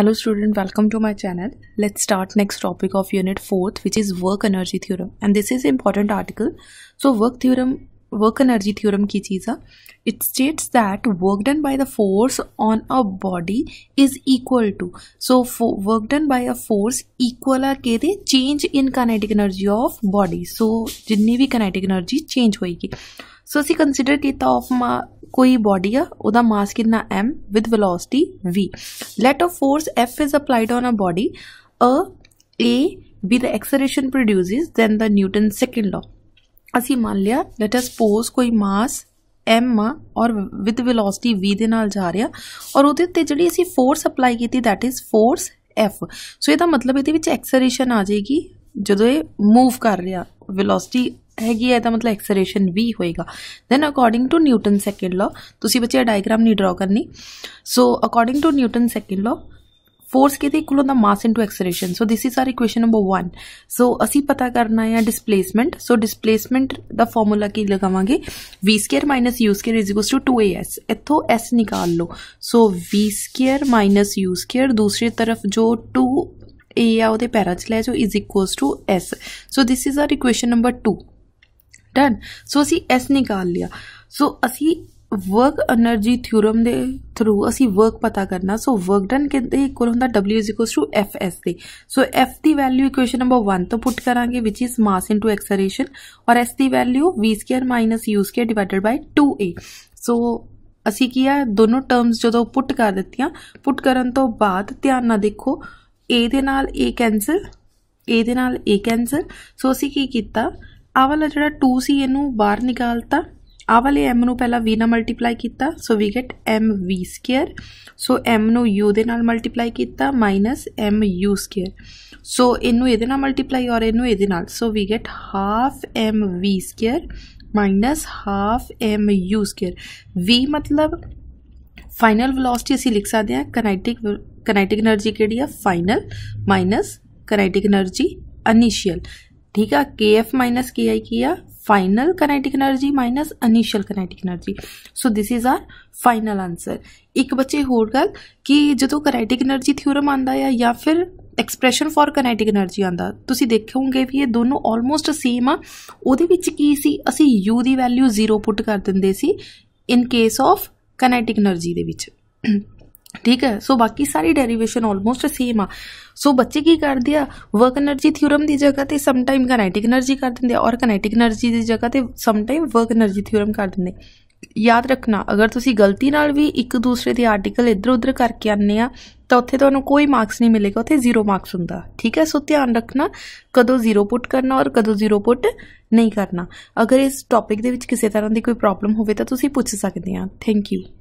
hello student welcome to my channel let's start next topic of unit fourth which is work energy theorem and this is important article so work theorem work energy theorem की चीज़ है it states that work done by the force on a body is equal to so work done by a force equal आ के दे change in kinetic energy of body so जिन्नी भी kinetic energy change होएगी सो असी consider किया of मा कोई बॉडी आदा मास कि M with velocity V let of force F is applied on a body uh A with acceleration produces then the Newton second law असी मान लिया लैट अ सपोज कोई मास एम आ और विद विलोसिटी वी दे जा रहा और जी असी फोर्स अपलाई की that is force F so यद मतलब ये एक्सरेशन आ जाएगी जो ये मूव कर रहा विलोसिटी हैगी है मतलब एक्सरेशन भी होएगा then according to Newton second law तुम्हें बच्चे डायग्राम नहीं ड्रॉ करनी so according to Newton second law force के इक्वल होता mass into acceleration so this is our equation number one so असी पता करना है डिसप्लेसमेंट सो डिसप्लेसमेंट का फॉर्मूला की लगावे V square minus U square is equal to two A S इतों एस निकाल लो so V square minus U square दूसरी तरफ जो टू ए आ पैर च लै जाओ is equal to S so this is our equation number two done so असी एस निकाल लिया सो so, असी वर्क एनर्जी थ्यूरम के थ्रू असी वर्क पता करना सो वर्क डन के इक्वल होंगे W is equal to F S दे सो एफ की वैल्यू इक्वेशन नंबर वन तो पुट करा which is mass into एक्सरेशन और एस की value V square minus U square divided by two A so असी की है दोनों टर्म्स जो तो पुट कर दतिया पुट करन तो बाद ध्यान ना देखो ए दे कैंसल ए दे कैंसल सो असी की किया ਆ ਵਾਲਾ ਜਿਹੜਾ 2 ਸੀ ਇਹਨੂੰ ਬਾਹਰ ਨਿਕਾਲਤਾ ਆ ਵਾਲੇ m ਨੂੰ ਪਹਿਲਾਂ v ਨਾਲ ਮਲਟੀਪਲਾਈ ਕੀਤਾ so we get mv2 so m ਨੂੰ u ਦੇ ਨਾਲ ਮਲਟੀਪਲਾਈ ਕੀਤਾ ਮਾਈਨਸ mu2 ਸੋ ਇਹਨੂੰ ਇਹਦੇ ਨਾਲ ਮਲਟੀਪਲਾਈ ਔਰ ਇਹਨੂੰ ਇਹਦੇ ਨਾਲ so we get 1/2 mv2 minus half M U square V मतलब फाइनल वेलोसिटी ਅਸੀਂ ਲਿਖ ਸਕਦੇ ਹਾਂ ਕਨੈਟਿਕ ਕਨੈਟਿਕ એનર્ਜੀ ਕਿਹੜੀ ਆ final minus kinetic energy initial ठीक है K F minus K I किया final kinetic energy minus initial kinetic energy so this is our final answer एक बच्चे होर गल कि जो तो कनेटिक एनर्जी थ्योरम आंदा है या फिर एक्सप्रैशन फॉर कनेटिक एनर्जी आता तुम देखोगे भी ये दोनों ऑलमोस्ट सेम आसी यू की वैल्यू जीरो पुट कर देंगे in case of kinetic energy के ठीक है सो so, बाकी सारी डेरिवेशन ऑलमोस्ट सेम आ सो so, बच्चे की कर दिया वर्क એનર્ਜੀ ਥਿਉਰਮ ਦੀ ਜਗ੍ਹਾ ਤੇ ਸਮ ਟਾਈਮ ਕਨੈਟਿਕ એનર્ਜੀ ਕਰ ਦਿੰਦੇ ਔਰ ਕਨੈਟਿਕ એનર્ਜੀ ਦੀ ਜਗ੍ਹਾ ਤੇ some time work energy theorem ਕਰ ਦਿੰਦੇ ਯਾਦ ਰੱਖਣਾ ਅਗਰ ਤੁਸੀਂ ਗਲਤੀ ਨਾਲ ਵੀ ਇੱਕ ਦੂਸਰੇ ਦੇ ਆਰਟੀਕਲ ਇੱਧਰ ਉੱਧਰ ਕਰਕੇ ਆਨੇ ਆ ਤਾਂ ਉੱਥੇ ਤੁਹਾਨੂੰ ਕੋਈ ਮਾਰਕਸ ਨਹੀਂ ਮਿਲੇਗਾ ਉੱਥੇ ਜ਼ੀਰੋ ਮਾਰਕਸ ਹੁੰਦਾ ਠੀਕ ਹੈ ਸੋ ਧਿਆਨ ਰੱਖਣਾ ਕਦੋਂ ਜ਼ੀਰੋ ਪੁੱਟ ਕਰਨਾ ਔਰ ਕਦੋਂ ਜ਼ੀਰੋ ਪੁੱਟ ਨਹੀਂ ਕਰਨਾ ਅਗਰ ਇਸ ਟੌਪਿਕ ਦੇ ਵਿੱਚ ਕਿਸੇ ਤਰ੍ਹਾਂ ਦੀ ਕੋਈ ਪ੍ਰੋਬਲਮ ਹੋਵੇ ਤਾਂ ਤੁਸੀਂ ਪੁੱਛ ਸਕਦੇ ਆ ਥੈਂਕ ਯੂ